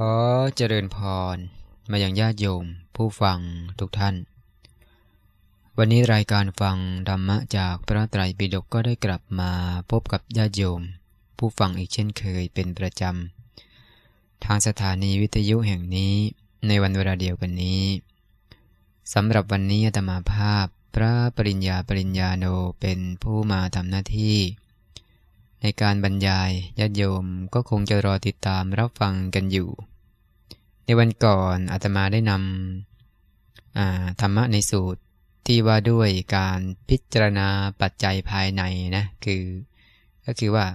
ขอเจริญพรมาอย่างญาติโยมผู้ฟังทุกท่าน วันนี้รายการฟังธรรมะ จากพระไตรปิฎกก็ได้กลับมาพบกับญาติโยม ผู้ฟังอีกเช่นเคยเป็นประจำ ทางสถานีวิทยุแห่งนี้ในวันเวลาเดียวกันนี้สำหรับวันนี้อาตมาภาพพระปริญญาปริญญาโนเป็นผู้มาทำหน้าที่ในการบรรยายญาติโยมก็คงจะรอติดตาม รับฟังกันอยู่ ในวันก่อนอาตมาได้นำธรรมะในสูตรที่ว่าด้วยการพิจารณาปัจจัยภายในนะคือก็คือว่า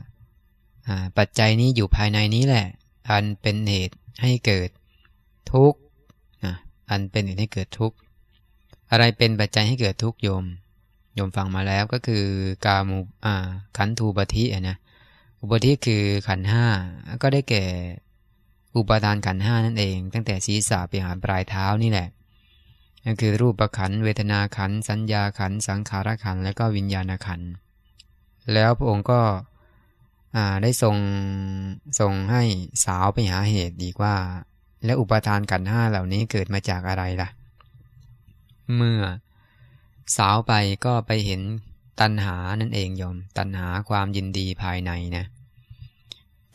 ปัจจัยนี้อยู่ภายในนี้แหละ อันเป็นเหตุให้เกิดทุกข์อันเป็นเหตุให้เกิดทุกข์ อะไรเป็นปัจจัยให้เกิดทุกข์โยมโยมฟังมาแล้วก็คือกามุขันธูปฏิอ่ะนะอุปธิคือขันห้าก็ได้แก่ อุปทานขันห้านั่นเองตั้งแต่ศีรษะไปหาปลายเท้านี่แหละ นั่นคือรูปประขันเวทนาขันสัญญาขันสังขารขันและก็วิญญาณขันแล้วพระองค์ก็ได้ทรงทรงให้สาวไปหาเหตุดีกว่า และอุปทานขันห้าเหล่านี้เกิดมาจากอะไรล่ะ เมื่อสาวไปก็ไปเห็นตัณหา นั่นเอง โยม ตัณหาความยินดีภายใน นะ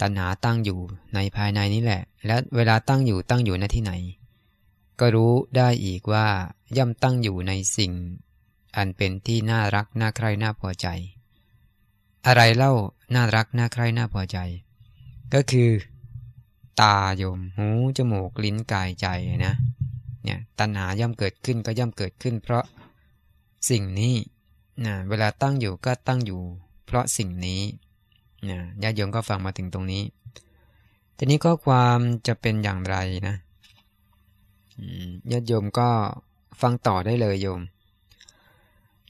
ตัณหาตั้งอยู่ในภายในนี่แหละ และเวลาตั้งอยู่ ตั้งอยู่ ณ ที่ไหน ก็รู้ได้อีกว่า ย่อม ตั้งอยู่ในสิ่ง อันเป็นที่น่ารัก น่าใคร่ น่าพอใจ อะไรเล่า น่ารัก น่าใคร่ น่าพอใจ ก็คือ ตา โยม หู จมูก ลิ้น กายใจ นะ เนี่ย ตัณหาย่อมเกิดขึ้นก็ย่อมเกิดขึ้น เพราะ สิ่งนี้นะเวลาตั้งอยู่ก็ตั้งอยู่เพราะสิ่งนี้นะญาติโยมก็ฟังมาถึงตรงนี้ ทีนี้ก็ความจะเป็นอย่างไรนะญาติโยมก็ฟังต่อได้เลยโยม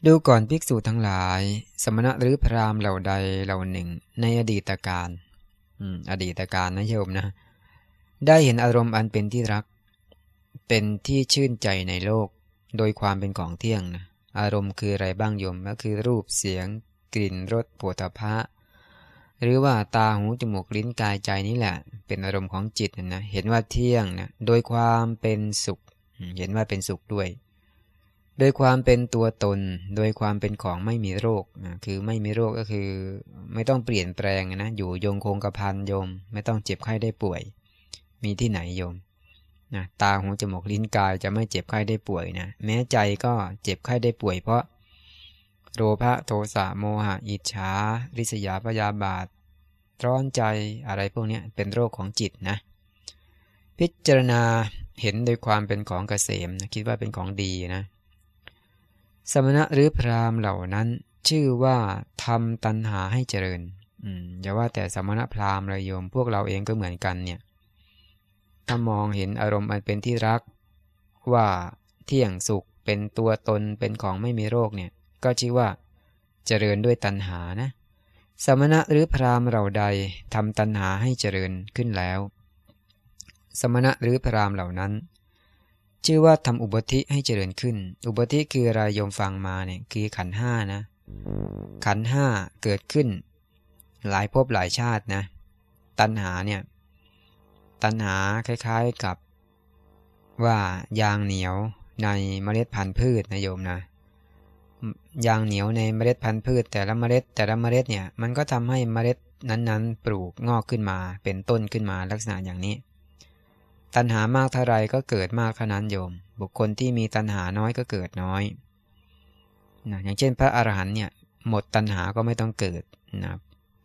ดูก่อน ภิกษุทั้งหลาย สมณะหรือพราหมณ์เหล่าใดเหล่าหนึ่ง ในอดีตการ อดีตการนะโยมนะ ได้เห็นอารมณ์อันเป็นที่รัก เป็นที่ชื่นใจในโลก โดยความเป็นของเที่ยงนะอารมณ์คืออะไรบ้างโยมก็คือรูปเสียงกลิ่นรสปวดพะหรือว่าตาหูจมูกลิ้นกายใจนี่แหละ เป็นอารมณ์ของจิตนะเห็นว่าเที่ยงนะโดยความเป็นสุข เห็นว่าเป็นสุขด้วยโดยความเป็นตัวตน โดยความเป็นของไม่มีโรคคือไม่มีโรคก็คือไม่ต้องเปลี่ยนแปลงนะอยู่ยงคงกระพันโยม ไม่ต้องเจ็บไข้ได้ป่วย มีที่ไหนโยมนะตาหูจมูกลิ้นกาย จะไม่เจ็บไข้ได้ป่วยนะแม้ใจก็เจ็บไข้ได้ป่วย เพราะโลภะโทสะโมหะอิจฉาริษยาพยาบาทร้อนใจอะไรพวกนี้เป็นโรคของจิตนะพิจารณาเห็นโดยความเป็นของเกษมนะคิดว่าเป็นของดีนะ สมณะหรือพราหมณ์เหล่านั้นชื่อว่าทำตัณหาให้เจริญอย่าว่าแต่สมณะพราหมณ์เลยโยม พวกเราเองก็เหมือนกันเนี่ยถ้ามองเห็นอารมณ์อันเป็นที่รัก ว่าเที่ยงสุขเป็นตัวตนเป็นของไม่มีโรคเนี่ย ก็ชื่อว่าเจริญด้วยตัณหานะ สมณะหรือพรามเหล่าใดทำตัณหาให้เจริญขึ้นแล้ว สมณะหรือพรามเหล่านั้น ชื่อว่าทำอุบธิให้เจริญขึ้น อุบธิคืออะไโยมฟังมาเนี่ยคือขันห้านะ ขันห้าเกิดขึ้น หลายภพหลายชาตินะ ตัณหาเนี่ยตัณหาคล้ายๆกับ ว่ายางเหนียวในเมล็ดพันธุ์พืชนะโยมนะยางเหนียวในเมล็ดพันธุ์พืชแต่ละเมล็ดแต่ละเมล็ดเนี่ยมันก็ทำให้เมล็ดนั้นๆปลูกงอกขึ้นมาเป็นต้นขึ้นมาลักษณะอย่างนี้ ตัณหามากเท่าไรก็เกิดมากเท่านั้นโยม บุคคลที่มีตัณหาน้อยก็เกิดน้อยนะอย่างเช่น พระอรหันต์เนี่ย หมดตัณหาก็ไม่ต้องเกิดนะ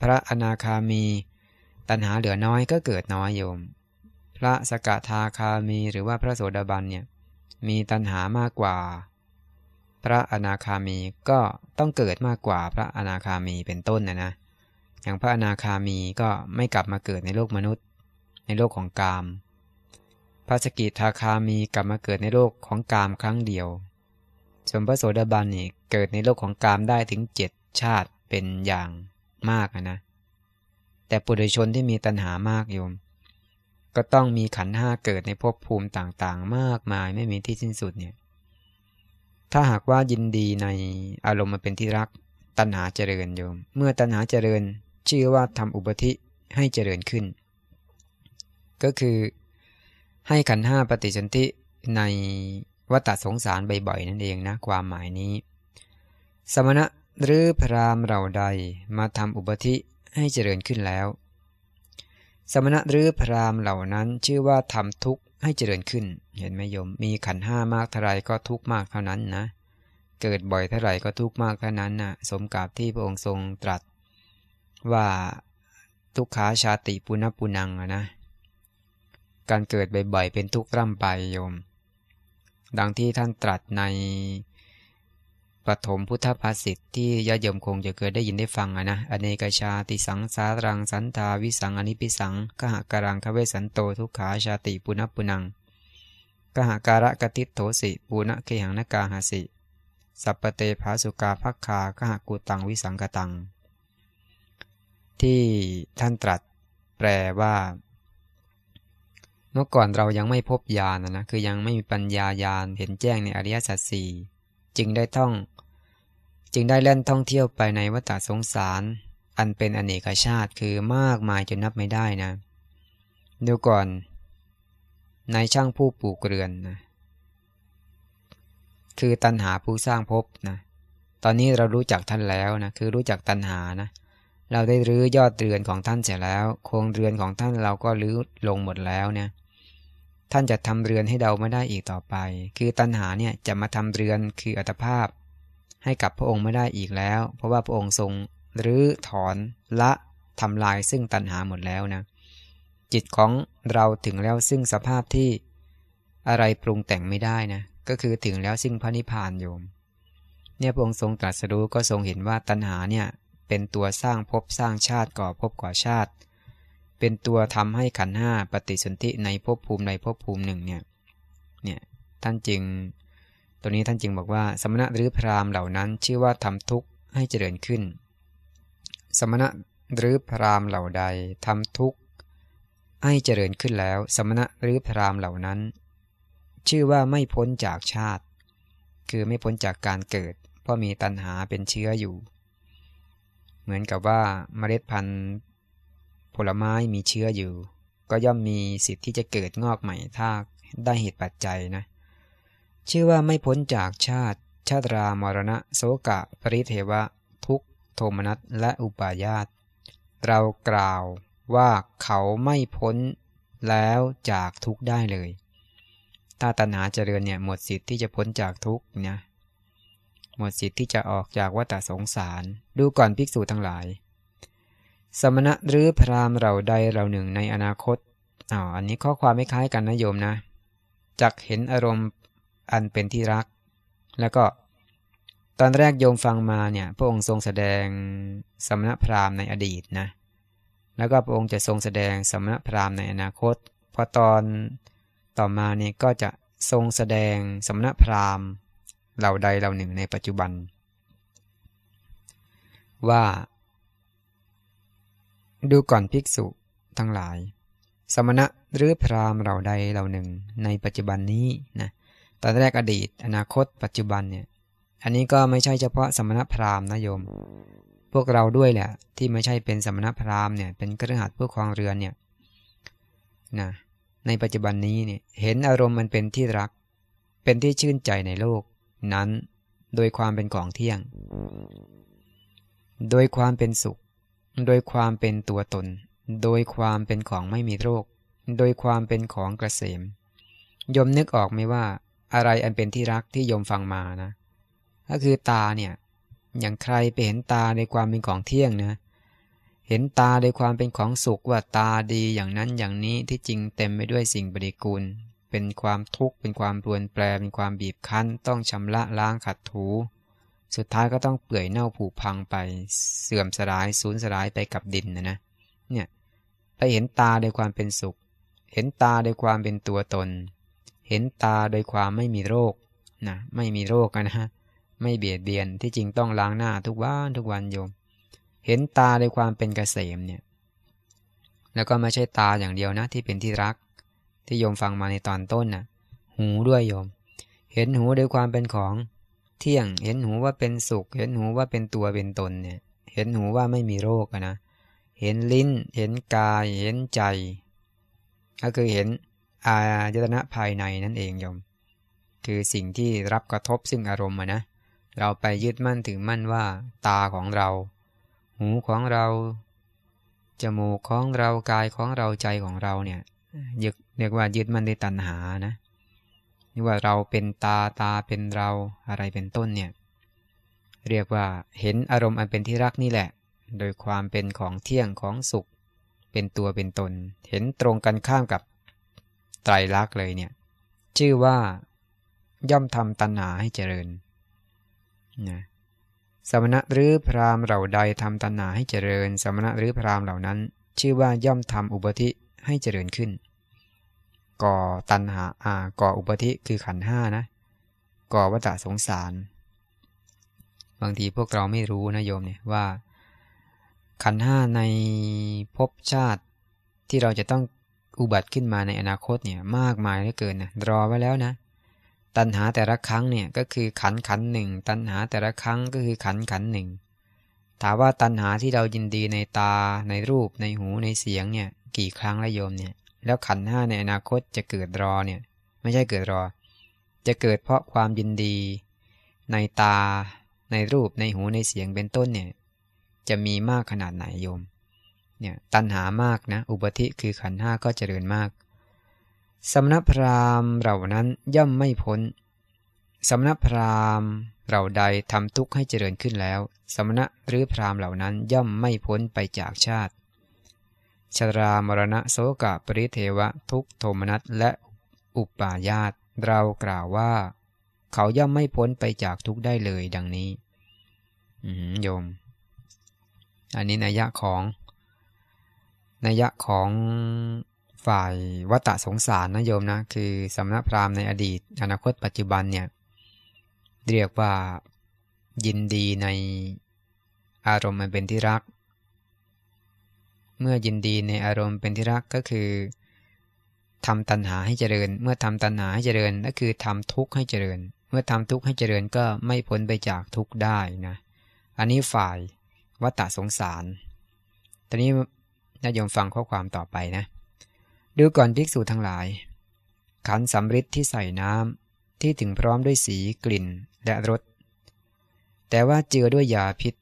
พระอนาคามีตัณหาเหลือน้อยก็เกิดน้อยโยมพระสกทาคามีหรือว่าพระโสดาบันเนี่ยมีตัณหามากกว่า พระอนาคามีก็ต้องเกิดมากกว่าพระอนาคามีเป็นต้นนะนะ อย่างพระอนาคามีก็ไม่กลับมาเกิดในโลกมนุษย์ในโลกของกามพระสกิทาคามีกลับมาเกิดในโลกของกามครั้งเดียวส่วนพระโสดาบันนี่เกิดในโลกของกามได้ถึงเจ็ดชาติเป็นอย่างมากนะ แต่ปุถุชนที่มีตัณหามากโยมก็ต้องมีขันห้าเกิดในภพภูมิต่างๆมากมายไม่มีที่สิ้นสุดเนี่ย ถ้าหากว่ายินดีในอารมณ์มาเป็นที่รัก ตัณหาเจริญโยมเมื่อตัณหาเจริญชื่อว่าทำอุปธิให้เจริญขึ้น ก็คือให้ขันห้าปฏิสนธิในวัฏสงสารบ่อยๆนั่นเองนะความหมายนี้ สมณะหรือพรามเหล่าใดมาทำอุปธิให้เจริญขึ้นแล้วสมณะหรือพราหมณ์เหล่านั้นชื่อว่าทำทุกข์ ให้เจริญขึ้น เห็นไหมโยมมีขันห้ามากเท่าไรก็ทุกข์มากเท่านั้นนะ เกิดบ่อยเท่าไรก็ทุกข์มากเท่านั้นนะะสมกับที่พระองค์ทรงตรัส ว่าทุกขาชาติปุณปุนังนะการเกิดบ่อยๆ เป็นทุกข์ร่ำไปโยม ดังที่ท่านตรัสในปฐมพุทธภาษิต ที่ญาติโยมคงจะเคยได้ยินได้ฟังนะอเนกชาติสังสารังสันทาวิสัง อนิพิสังกหการังคเวสันโตทุกขาชาติปุณปุนัง กหการะกติโถสิปุณเคหังนกาหาสิ สัพเตภาสุกาภักคากหกูตัง วิสังกตัง ที่ท่านตรัส แปลว่า เมื่อก่อนเรายังไม่พบญาณนะ คือยังไม่มีปัญญาญาณเห็นแจ้งในอริยสัจสี่จึงได้ต้องจึงได้เล่นท่องเที่ยวไปในวัฏสงสาร อันเป็นอเนกชาติ คือมากมายจนนับไม่ได้นะ เดี๋ยวก่อนนายช่างผู้ปลูกเรือนนะคือตันหาผู้สร้างภพนะ ตอนนี้เรารู้จักท่านแล้วนะ คือรู้จักตันหานะ เราได้รื้อยอดเรือนของท่านเสร็จแล้ว โครงเรือนของท่านเราก็รื้อลงหมดแล้วเนี่ย ท่านจะทำเรือนให้เราไม่ได้อีกต่อไป คือตันหาเนี่ยจะมาทำเรือน คืออัตภาพให้กับพระองค์ไม่ได้อีกแล้ว เพราะว่า พระองค์ทรงรื้อถอนละทำลายซึ่งตัณหาหมดแล้วนะ จิตของเราถึงแล้วซึ่งสภาพที่อะไรปรุงแต่งไม่ได้นะก็คือถึงแล้วซึ่งพระนิพพานโยม เนี่ยพระองค์ทรงตรัสรู้ก็ทรงเห็นว่าตัณหาเนี่ย เป็นตัวสร้างภพสร้างชาติก่อภพก่อชาติ เป็นตัวทำให้ขันห้าปฏิสนธิในภพภูมิในภพภูมิหนึ่งเนี่ยเนี่ยท่านจึงตัวนี้ท่านจึงบอกว่าสมณะหรือพราหมณ์เหล่านั้น ชื่อว่าทำทุกข์ให้เจริญขึ้น สมณะหรือพราหมณ์เหล่าใด ทำทุกข์ให้เจริญขึ้นแล้ว สมณะหรือพราหมณ์เหล่านั้น ชื่อว่าไม่พ้นจากชาติ คือไม่พ้นจากการเกิด เพราะมีตัณหาเป็นเชื้ออยู่ เหมือนกับว่าเมล็ดพันธุ์ผลไม้มีเชื้ออยู่ ก็ย่อมมีสิทธิ์ที่จะเกิดงอกใหม่ถ้าได้เหตุปัจจัยนะชื่อว่าไม่พ้นจากชาติ ชาตรามรณะโสกะ ปริเทวะทุกโทมนัสและอุปาญาต เรากล่าวว่าเขาไม่พ้นแล้วจากทุกได้เลยถ้าตัณหาเจริญเนี่ยหมดสิทธิ์ที่จะพ้นจากทุกนะหมดสิทธิ์ที่จะออกจากวัฏสงสารดูก่อนภิกษุทั้งหลาย สมณะหรือพราหมณ์เราใดเราหนึ่งในอนาคตอ๋ออันนี้ข้อความไม่คล้ายกันนะโยมนะจักเห็นอารมณ์อันเป็นที่รัก แล้วก็ตอนแรกโยมฟังมาเนี่ย พระองค์ทรงแสดงสมณพราหมณ์ในอดีตนะ แล้วก็พระองค์จะทรงแสดงสมณพราหมณ์ในอนาคต พอตอนต่อมาเนี่ยก็จะทรงแสดงสมณพราหมณ์เหล่าใดเหล่าหนึ่งในปัจจุบัน ว่า ดูก่อนภิกษุทั้งหลาย สมณะหรือพราหมณ์เหล่าใดเหล่าหนึ่งในปัจจุบันนี้นะตอนแรกอดีตอนาคตปัจจุบันเนี่ย อันนี้ก็ไม่ใช่เฉพาะสมณพราหมณ์นะโยม พวกเราด้วยแหละที่ไม่ใช่เป็นสมณพราหมณ์เนี่ย เป็นกระหัตผู้ครองเรือนเนี่ยนะ ในปัจจุบันนี้เนี่ยเห็นอารมณ์มันเป็นที่รัก เป็นที่ชื่นใจในโลก นั้น โดยความเป็นของเที่ยง โดยความเป็นสุข โดยความเป็นตัวตน โดยความเป็นของไม่มีโรค โดยความเป็นของกระเสมยมนึกออกไหมว่าอะไรอันเป็นที่รักที่ยมฟังมานะ ก็คือตาเนี่ย อย่างใครไปเห็นตา ในความเป็นของเที่ยงนะ เห็นตา ในความเป็นของสุขว่าตาดีอย่างนั้นอย่างนี้ที่จริงเต็มไปด้วยสิ่งปฏิกูล เป็นความทุกข์เป็นความรวนแปรเป็นความบีบคั้น ต้องชำระล้างขัดถู สุดท้ายก็ต้องเปื่อยเน่าผุพังไปเสื่อมสลายสูญสลายไปกับดินนะนะเนี่ยไปเห็นตาในความเป็นสุขเห็นตาในความเป็นตัวตนเห็นตาโดยความไม่มีโรคนะไม่มีโรคนะฮะไม่เบียดเบียนที่จริงต้องล้างหน้าทุกวันทุกวันโยม เห็นตาโดยความเป็นเกษมเนี่ยแล้วก็ไม่ใช่ตาอย่างเดียวนะ ที่เป็นที่รักที่โยมฟังมาในตอนต้นนะ่ะหูด้วยโยม เห็นหูโดยความเป็นของเที่ยง เห็นหูว่าเป็นสุข เห็นหูว่าเป็นตัว เป็นตนเนี่ยเห็นหูว่าไม่มีโรคนะเห็นลิ้นเห็นกายเห็นใจ ก็คือเห็นอายตนะภายในนั่นเองโยมคือสิ่งที่รับกระทบซึ่งอารมณ์นะเราไปยึดมั่นถือมั่นว่า ตาของเราหูของเราจมูกของเรากายของเราใจของเราเนี่ยยึดเรียกว่ายึดมั่นในตัณหานะนี่ว่าเราเป็นตาตาเป็นเราอะไรเป็นต้นเนี่ยเรียกว่าเห็นอารมณ์อันเป็นที่รักนี่แหละ โดยความเป็นของเที่ยงของสุข เป็นตัวเป็นตน เห็นตรงกันข้ามกับไตรลักษณ์เลยเนี่ยชื่อว่าย่อมทำตัณหาให้เจริญนะสมณะหรือพราหมณ์เหล่าใดทำตัณหาให้เจริญ สมณะหรือพราหมณ์เหล่านั้น ชื่อว่าย่อมทำอุปธิให้เจริญขึ้น ก่อตัณหาอ่าก่ออุปธิคือขันห้านะก่อวัฏสงสาร บางทีพวกเราไม่รู้นะโยมเนี่ยว่า ขันห้าในภพชาติที่เราจะต้องอุบัติขึ้นมาในอนาคตเนี่ยมากมายเหลือเกินนะรอไว้แล้วนะตัณหาแต่ละครั้งเนี่ยก็คือขันขันหนึ่งตัณหาแต่ละครั้งก็คือขันขันหนึ่งถามว่าตัณหาที่เรายินดีในตาในรูปในหูในเสียงเนี่ยกี่ครั้งละโยมเนี่ยแล้วขันห้าในอนาคตจะเกิดรอเนี่ยไม่ใช่เกิดรอ จะเกิดเพราะความยินดีในตา ในรูปในหูในเสียงเป็นต้นเนี่ยจะมีมากขนาดไหนโยมเนี่ยตัณหามากนะ อุปธิคือขันห้าก็เจริญมาก สมณพราหมณ์เหล่านั้นย่อมไม่พ้นสมณพราหมณ์เหล่าใดทำทุกข์ให้เจริญขึ้นแล้ว สมณะหรือพราหมณ์เหล่านั้นย่อมไม่พ้นไปจากชาติ ชรามรณะโสกะปริเทวะ ทุกโทมนัสและอุปาญาตเรากล่าวว่า เขาย่อมไม่พ้นไปจากทุกได้เลยดังนี้โยม อันนี้นัยยะของนัยยะของฝ่ายวัตตะสงสารนะโยมนะคือสำนักพราหมณ์ในอดีต อนาคตปัจจุบันเนี่ยเรียกว่ายินดีในอารมณ์มันเป็นที่รัก เมื่อยินดีในอารมณ์เป็นที่รักก็คือทำตัณหาให้เจริญ เมื่อทำตัณหาให้เจริญก็คือทำทุกข์ให้เจริญ เมื่อทำทุกข์ให้เจริญก็ไม่พ้นไปจากทุกข์ได้นะอันนี้ฝ่ายวัตตะสงสาร ตอนนี้นายโยมฟังข้อความต่อไปนะ ดูก่อนภิกษุทั้งหลาย ขันสำริดที่ใส่น้ำที่ถึงพร้อมด้วยสีกลิ่นและรสแต่ว่าเจือด้วยยาพิษ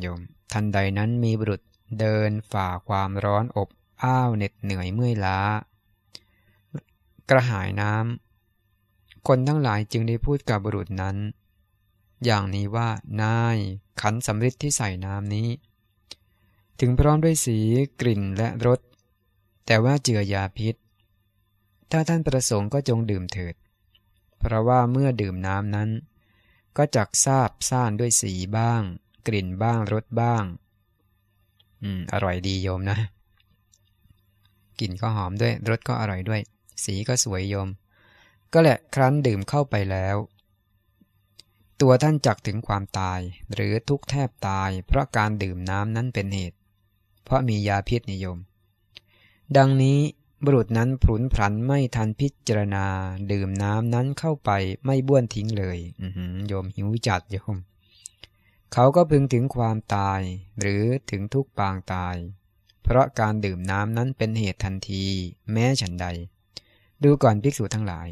โยม ทันใดนั้นมีบุรุษ เดินฝ่าความร้อนอบอ้าวเหน็ดเหนื่อยเมื่อยล้า กระหายน้ำคนทั้งหลายจึงได้พูดกับบุรุษนั้น อย่างนี้ว่านาย ขันสำริดที่ใส่น้ำนี้ถึงพร้อมด้วยสีกลิ่นและรส แต่ว่าเจือยาพิษ ถ้าท่านประสงค์ก็จงดื่มเถิด เพราะว่าเมื่อดื่มน้ำนั้น ก็จักทราบซ่านด้วยสีบ้าง กลิ่นบ้างรสบ้าง อืมอร่อยดีโยมนะ กลิ่นก็หอมด้วยรสก็อร่อยด้วย สีก็สวยโยม ก็แหละครั้นดื่มเข้าไปแล้ว ตัวท่านจักถึงความตาย หรือทุกแทบตาย เพราะการดื่มน้ำนั้นเป็นเหตุเพราะมียาพิษนิยม ดังนี้บุรุษนั้นผุนผันไม่ทันพิจารณา ดื่มน้ำนั้นเข้าไปไม่บ้วนทิ้งเลยโยมหิวจัดโยม เขาก็พึงถึงความตายหรือถึงทุกปางตาย เพราะการดื่มน้ำนั้นเป็นเหตุทันที แม้ฉันใด ดูก่อนภิกษุทั้งหลาย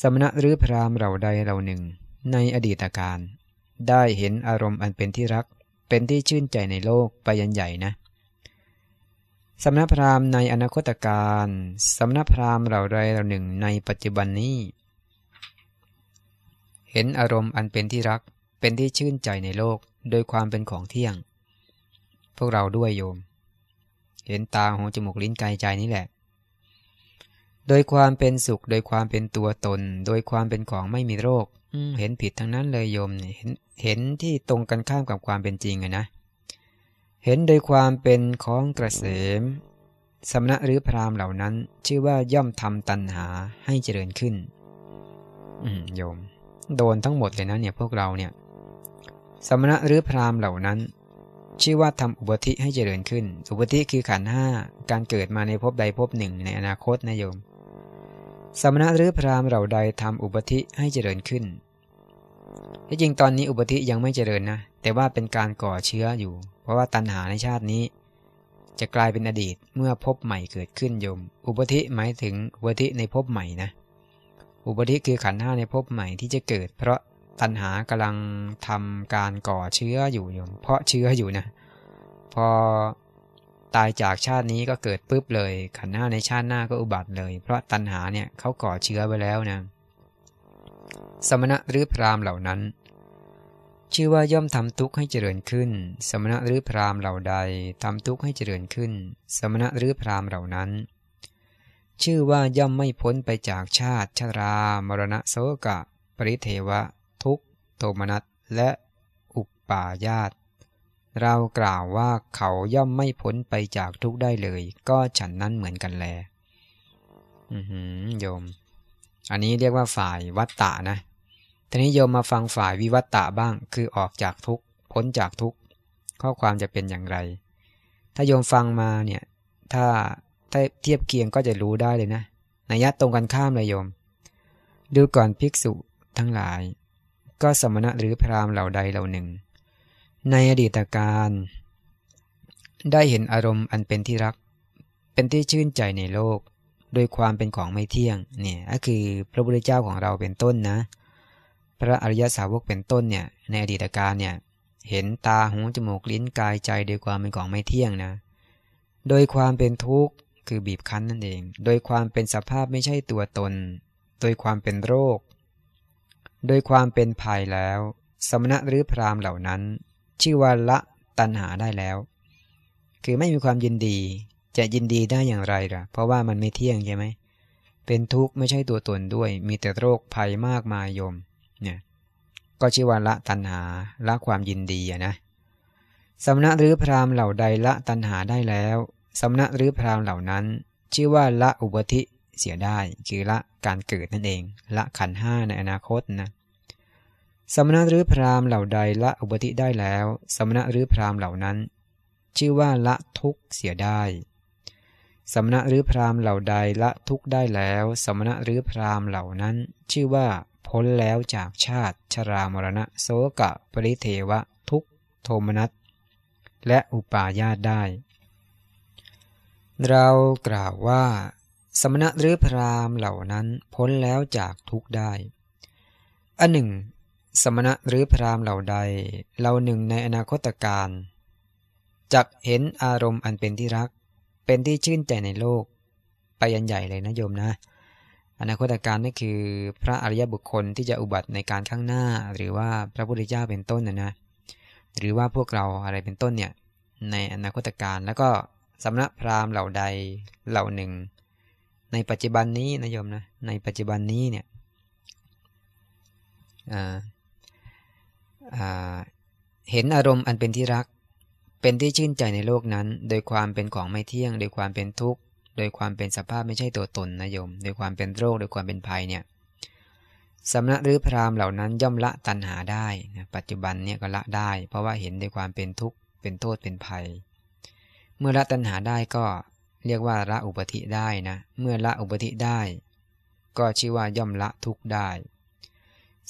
สมณะหรือพรามเ์เราใดเราหนึ่ง ในอดีตการได้เห็นอารมณ์อันเป็นที่รักเป็นที่ชื่นใจในโลกไปยันใหญ่นะสำนักพราหมณ์ในอนาคตการสำนักพราหมณ์เหล่าใดเหล่าหนึ่งในปัจจุบันนี้ เห็นอารมณ์อันเป็นที่รัก เป็นที่ชื่นใจในโลก โดยความเป็นของเที่ยง พวกเราด้วยโยม เห็นตาหูจมูกลิ้นกายใจนี่แหละ โดยความเป็นสุข โดยความเป็นตัวตน โดยความเป็นของไม่มีโรคเห็นผิดทั้งนั้นเลยโยมเห็น เห็นที่ตรงกันข้ามกับความเป็นจริงอะนะเเห็นโดยความเป็นของกระเสมสมณะหรือพราหม์เหล่านั้น ชื่อว่าย่อมทำตันหาให้เจริญขึ้น อืโยม โดนทั้งหมดเลยนะ เนี่ย พวกเราเนี่ยสมณะหรือพราหม์เหล่านั้น ชื่อว่าทำอุปธิให้เจริญขึ้น อุปธิคือขันห้าการเกิดมาในภพใดภพหนึ่งในอนาคตนะโยมสมณะหรือพราหม์เหล่าใดทำอุปธิให้เจริญขึ้นที่จริงตอนนี้อุปธิยังไม่เจริญนะแต่ว่าเป็นการก่อเชื้ออยู่ เพราะว่าตัณหาในชาตินี้ จะกลายเป็นอดีตเมื่อพบใหม่เกิดขึ้นโยม อุปธิหมายถึงอุปธิในพบใหม่นะ อุปธิคือขันธ์ห้าในพบใหม่ที่จะเกิด เพราะตัณหากำลังทำการก่อเชื้ออยู่โยมเพราะเชื้ออยู่นะ พอตายจากชาตินี้ก็เกิดปุ๊บเลย ขันห้าในชาติหน้าก็อุบัติเลย เพราะตัณหาเนี่ยเขาก่อเชื้อไว้แล้วนะ สมณะหรือพรามเหล่านั้นชื่อว่าย่อมทำทุกข์ให้เจริญขึ้น สมณะหรือพราหมณ์เหล่าใด ทำทุกข์ให้เจริญขึ้น สมณะหรือพราหมณ์เหล่านั้น ชื่อว่าย่อมไม่พ้นไปจากชาติ ชรา มรณะโสกะ ปริเทวะ ทุกโทมนัสและอุปปาญาต เรากล่าวว่าเขาย่อมไม่พ้นไปจากทุกได้เลย ก็ฉันนั้นเหมือนกันแล อือหือโยม อันนี้เรียกว่าฝ่ายวัตตะนะทีนี้โยมมาฟังฝ่ายวิวัตตะบ้าง คือออกจากทุกข์พ้นจากทุกข์ ข้อความจะเป็นอย่างไร ถ้าโยมฟังมาเนี่ย ถ้าถ้าเทียบเคียงก็จะรู้ได้เลยนะ นัยยะตรงกันข้ามเลยโยม ดูก่อนภิกษุทั้งหลาย ก็สมณะหรือพราหมณ์เหล่าใดเหล่าหนึ่ง ในอดีตการได้เห็นอารมณ์อันเป็นที่รัก เป็นที่ชื่นใจในโลก โดยความเป็นของไม่เที่ยง เนี่ยก็คือพระบุรีเจ้าของเราเป็นต้นนะพระอริยสาวกเป็นต้นเนี่ย ในอดีตการเนี่ย เห็นตา หู จมูก ลิ้น กาย ใจโดยความเป็นของไม่เที่ยงนะ โดยความเป็นทุกข์ คือบีบคั้นนั่นเอง โดยความเป็นสภาพไม่ใช่ตัวตน โดยความเป็นโรค โดยความเป็นภัยแล้ว สมณะหรือพรามเหล่านั้น ชื่อว่าละตัณหาได้แล้ว คือไม่มีความยินดี จะยินดีได้อย่างไรล่ะ เพราะว่ามันไม่เที่ยงใช่ไหมเป็นทุกข์ไม่ใช่ตัวตนด้วย มีแต่โรคภัยมากมายยมเนี่ยก็ชื่อว่าละตัณหาละความยินดีนะสำนักหรือพรามเหล่าใดละตัณหาได้แล้วสำนักหรือพรามเหล่านั้น ชื่อว่าละอุปธิเสียได้ คือละการเกิดนั่นเองละขันห้าในอนาคตนะสมักหรือพรามเหล่าใดละอุปธิได้แล้วสมักหรือพรามเหล่านั้น ชื่อว่าละทุกเสียได้สมณะหรือพรามเหล่าใดละทุกได้แล้ว สมณะหรือพรามเหล่านั้นชื่อว่าพ้นแล้วจากชาติชรามรณะโสกะปริเทวะทุกโทมนัสและอุปาญาตได้ เรากล่าวว่า สมณะหรือพรามเหล่านั้นพ้นแล้วจากทุกได้อันหนึ่ง สมณะหรือพรามเหล่าใดเหล่าหนึ่งในอนาคตการจักเห็นอารมณ์อันเป็นที่รัก เป็นที่ชื่นใจในโลก ไปยันใหญ่เลยนะโยมนะอนาคตการนี่คือพระอริยบุคคลที่จะอุบัติในการข้างหน้าหรือว่าพระพุทธเจ้าเป็นต้นนะนะหรือว่าพวกเราอะไรเป็นต้นเนี่ย ในอนาคตการแล้วก็สำนักพราหมณ์เหล่าใดเหล่าหนึ่ง ในปัจจุบันนี้นะโยมนะในปัจจุบันนี้เนี่ยเห็นอารมณ์อันเป็นที่รักเป็นที่ชื่นใจในโลกนั้นโดยความเป็นของไม่เที่ยงโดยความเป็นทุกข์โดยความเป็นสภาพไม่ใช่ตัวตนนะโยม โดยความเป็นโรคโดยความเป็นภัยเนี่ยสำนักหรือพรามเหล่านั้น ย่อมละตัณหาได้นะปัจจุบันเนี่ยก็ละได้ เพราะว่าเห็นด้วยความเป็นทุกข์เป็นโทษเป็นภัย เมื่อละตัณหาได้ก็เรียกว่าละอุปธิได้นะเมื่อละอุปธิได้ ก็ชื่อว่าย่อมละทุกข์ได้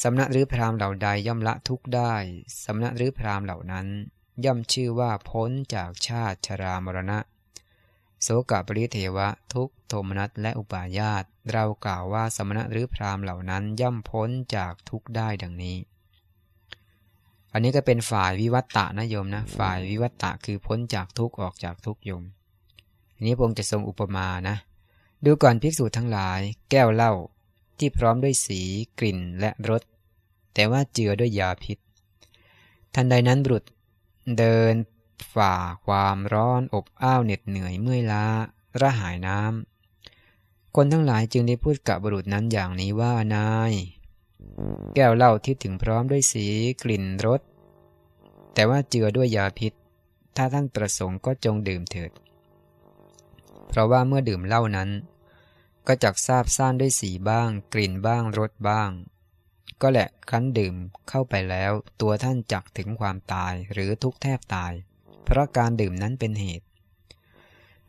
สำนักหรือพรามเหล่าใดย่อมละทุกข์ได้สำนักหรือพรามเหล่านั้น ย่อมชื่อว่าพ้นจากชาติชรามรณะโสกปริเทวะทุกโทมนัส และอุปาญาต เรากล่าวว่าสมณะหรือพรามเหล่านั้นย่อมพ้นจากทุกได้ดังนี้ อันนี้ก็เป็นฝ่ายวิวัตตะนะโยมนะ ฝ่ายวิวัตตะคือพ้นจากทุกออกจากทุกโยมอันนี้พง์จะทรงอุปมา นะ ดูก่อนภิกษุทั้งหลายแก้วเหล้าที่พร้อมด้วยสี กลิ่นและรสแต่ว่าเจือด้วยยาพิษ ทันใดนั้นบุตรเดินฝ่าความร้อนอบอ้าวเหน็ดเหนื่อยเมื่อยล้า ระหายน้ำ คนทั้งหลายจึงได้พูดกับบุรุษนั้นอย่างนี้ว่านาย แก้วเหล้าที่ถึงพร้อมด้วยสีกลิ่นรสแต่ว่าเจือด้วยยาพิษ ถ้าท่านประสงค์ก็จงดื่มเถิด เพราะว่าเมื่อดื่มเหล้านั้น ก็จักทราบซ่านด้วยสีบ้าง กลิ่นบ้าง รสบ้าง ก็แหละครั้นดื่มเข้าไปแล้ว ตัวท่านจักถึงความตายหรือทุกแทบตายเพราะการดื่มนั้นเป็นเหตุ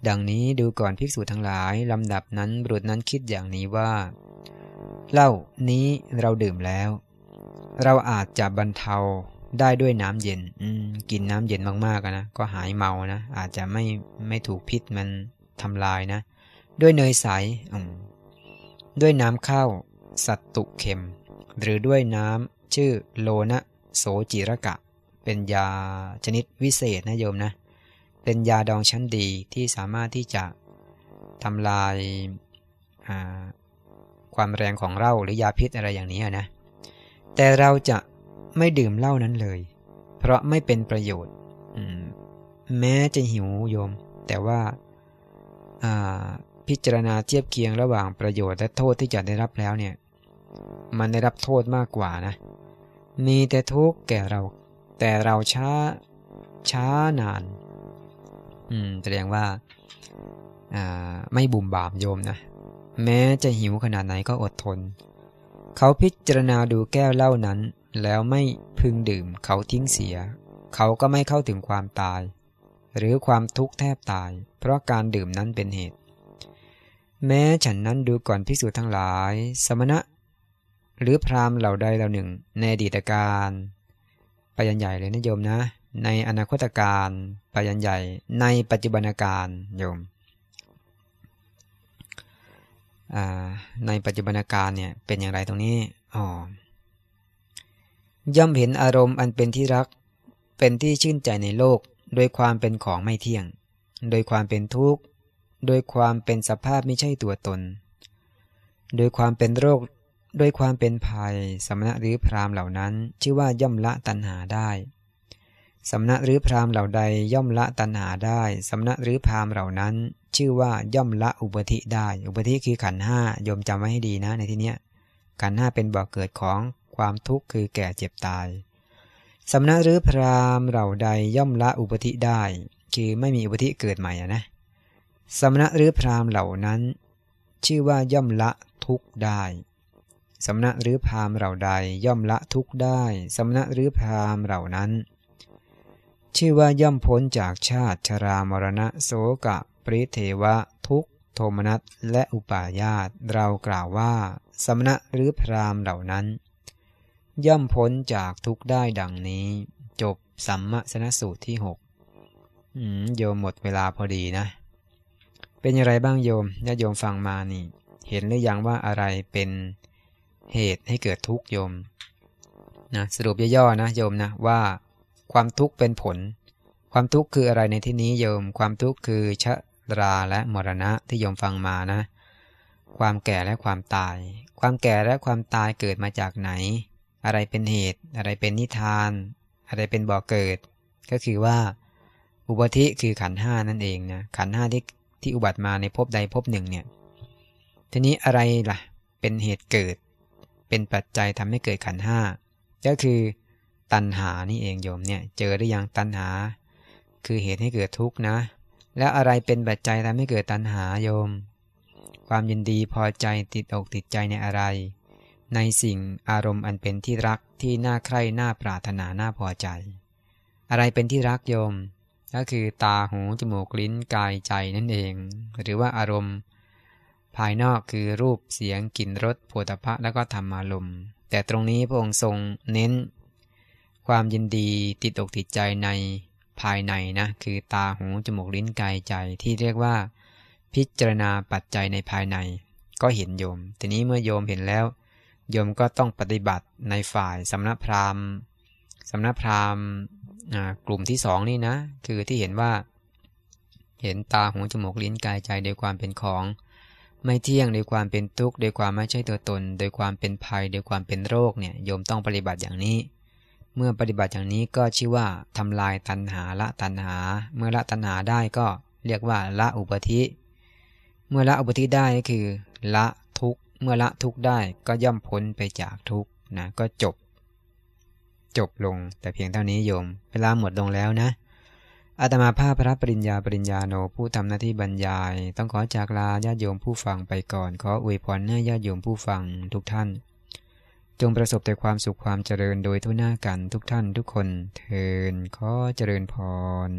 ดังนี้ดูก่อนภิกษุทั้งหลายลำดับนั้นบุตรนั้นคิดอย่างนี้ว่าเหล้านี้เราดื่มแล้ว เราอาจจะบรรเทาได้ด้วยน้ำเย็นอืกินน้ำเย็นมากๆนะก็หายเมานะอาจจะไม่ไม่ถูกพิษมันทำลายนะ ด้วยเนยใสด้วยน้ำข้าวสัตตุเข็ม หรือด้วยน้ำชื่อโลนะโสจิระกะเป็นยาชนิดวิเศษนะโยมนะ เป็นยาดองชั้นดีที่สามารถที่จะทำลายความแรงของเหล้าหรือยาพิษอะไรอย่างนี้นะ แต่เราจะไม่ดื่มเหล้านั้นเลย เพราะไม่เป็นประโยชน์แม้จะหิวโยม แต่ว่า พิจารณาเทียบ เคียงระหว่างประโยชน์ และโทษที่จะได้รับแล้ว เนี่ย มันได้รับโทษมากกว่านะ มีแต่ทุกข์แก่เราแต่เราช้า ช้านาน อืมแสดงว่า ไม่บุ่มบามโยมนะ แม้จะหิวขนาดไหนก็อดทน เขาพิจารณาดูแก้วเหล้านั้น แล้วไม่พึงดื่มเขาทิ้งเสีย เขาก็ไม่เข้าถึงความตาย หรือความทุกข์แทบตาย เพราะการดื่มนั้นเป็นเหตุ แม้ฉันนั้นดูก่อนภิกษุทั้งหลาย สมณะหรือพราหมณ์เหล่าใดเหล่าหนึ่งในดีตการไปยันใหญ่เลยนะโยม นะ ในอนาคตการไปยันใหญ่ในปัจจุบันการโยมในปัจจุบันการเนี่ยเป็นอย่างไรตรงนี้อ๋อย่อมเห็นอารมณ์อันเป็นที่รักเป็นที่ชื่นใจในโลกโดยความเป็นของไม่เที่ยง โดยความเป็นทุกข์โดยความเป็นสภาพไม่ใช่ตัวตน โดยความเป็นโรคโดยความเป็นภัยสมณะหรือพรามเหล่านั้น ชื่อว่าย่อมละตัณหาได้สมณะหรือพรามเหล่าใด ย่อมละตัณหาได้สมณะหรือพรามเหล่านั้น ชื่อว่าย่อมละอุปธิได้ อุปธิคือขันห้ายมจำไว้ให้ดีนะ ในที่เนี้ยขันห้าเป็นบ่อกเกิดของความทุกข์คือแก่เจ็บตายสมณะหรือพรามเหล่าใดย่อมละอุปธิได้ คือไม่มีอุปธิเกิดใหม่นะสมณะหรือพรามเหล่านั้น ชื่อว่าย่อมละทุกข์ได้สมณะหรือพรามเหล่าใด ย่อมละทุกข์ได้สมณะหรือพรามเหล่านั้น ชื่อว่าย่อมพ้นจากชาติชรามรณะโสกะ ปริเทวะทุกโทมนัสและอุปาญาต เรากล่าวว่าสมณะหรือพรามเหล่านั้น ย่อมพ้นจากทุกข์ได้ดังนี้ จบสัมมสนสูตรที่หกโยมหมดเวลาพอดีนะ เป็นอย่างไรบ้างโยมญาโยมฟังมานี่ เห็นหรือยังว่าอะไรเป็นเหตุให้เกิดทุกข์โยมนะสรุปย่อๆนะโยมนะว่า ความทุกข์เป็นผล ความทุกข์คืออะไรในที่นี้โยม ความทุกข์คือชะราและมรณะที่โยมฟังมานะความแก่และความตาย ความแก่และความตายเกิดมาจากไหน อะไรเป็นเหตุ อะไรเป็นนิทาน อะไรเป็นบ่อเกิด ก็คือว่าอุบัติคือขันห้านั่นเองนะขันห้าที่ที่อุบัติมาในภพใดภพหนึ่งเนี่ยทีนี้อะไรล่ะเป็นเหตุเกิดเป็นปัจจัยทำให้เกิดขันห้า ก็คือตัณหานี่เองโยมเนี่ย เจอได้ยังตัณหา คือเหตุให้เกิดทุกข์นะ แล้วอะไรเป็นปัจจัยทำให้เกิดตัณหาโยม ความยินดีพอใจติดอกติดใจในอะไร ในสิ่งอารมณ์อันเป็นที่รักที่น่าใคร่น่าปรารถนาน่าพอใจ อะไรเป็นที่รักโยม ก็คือตาหูจมูกลิ้นกายใจนั่นเอง หรือว่าอารมณ์ภายนอกคือรูปเสียงกลิ่นรสโผฏภะแล้วก็ธรรมารมณ์แต่ตรงนี้พระองค์ทรงเน้นความยินดีติดอกติดใจในภายในนะ คือตาหูจมูกลิ้นกายใจที่เรียกว่า พิจารณาปัจจัยในภายใน ก็เห็นโยม ทีนี้เมื่อโยมเห็นแล้วโยมก็ต้องปฏิบัติในฝ่ายสำนักพราหมณ์สำนักพราหมณ์กลุ่มที่สองนี่นะคือที่เห็นว่าเห็นตาหูจมูกลิ้นกายใจโดยความเป็นของไม่เที่ยงโดยความเป็นทุกข์โดยความไม่ใช่ตัวตน โดยความเป็นภัยโดยความเป็นโรคเนี่ยโยมต้องปฏิบัติอย่างนี้ เมื่อปฏิบัติอย่างนี้ก็ชื่อว่าทำลายตัณหาละตัณหา เมื่อละตัณหาได้ก็เรียกว่าละอุปธิ เมื่อละอุปธิได้ก็คือละทุกข์เมื่อละทุกข์ได้ก็ย่อมพ้นไปจากทุกข์นะก็จบ จบลงแต่เพียงเท่านี้โยม เวลาหมดลงแล้วนะอาตมาภาพพระปริญญาปริญญาโนผู้ทำหน้าที่บรรยาย ต้องขอจากลาญาติโยมผู้ฟังไปก่อน ขออวยพรให้ญาติโยมผู้ฟังทุกท่าน จงประสบแต่ความสุขความเจริญโดยทั่วหน้ากันทุกท่านทุกคนเทิน ขอเจริญพร